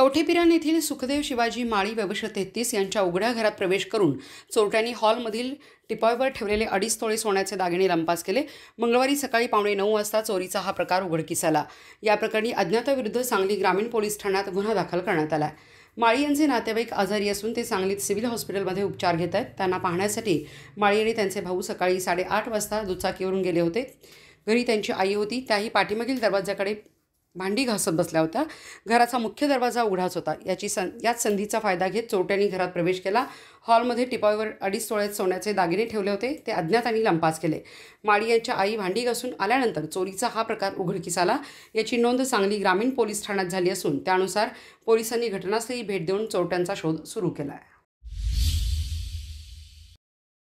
कवठेपिरान येथील सुखदेव शिवाजी माळी व्यवश तेहतीस यांच्या उघड्या घरात प्रवेश करून चोरट्यांनी हॉलमधील टिपॉयवर ठेवलेले अडीच तोळे सोन्याचे दागिने लंपास केले मंगळवारी सकाळी पावणे नऊ वाजता चोरीचा हा प्रकार उघडकीस आला या प्रकरणी अज्ञाताविरुद्ध सांगली ग्रामीण पोलीस ठाण्यात गुन्हा दाखल करण्यात आला माळी यांचे नातेवाईक आजारी असून ते सांगलीत सिव्हिल हॉस्पिटलमध्ये उपचार घेत आहेत त्यांना पाहण्यासाठी माळी आणि त्यांचे भाऊ सकाळी साडेआठ वाजता दुचाकीवरून गेले होते घरी त्यांची आई होती त्याही पाठीमागील दरवाजाकडे भांडी घासत बसल्या होत्या घराचा मुख्य दरवाजा उघडाच होता याची सं याच संधीचा फायदा घेत चोरट्यांनी घरात प्रवेश केला हॉलमध्ये टिपाईवर अडीच सोळ्यात सोन्याचे दागिने ठेवले होते ते अज्ञातांनी लंपास केले माळी यांच्या आई भांडी घासून आल्यानंतर चोरीचा हा प्रकार उघडकीस आला याची नोंद सांगली ग्रामीण पोलीस ठाण्यात झाली असून त्यानुसार पोलिसांनी घटनास्थळी भेट देऊन चोरट्यांचा शोध सुरू केला आहे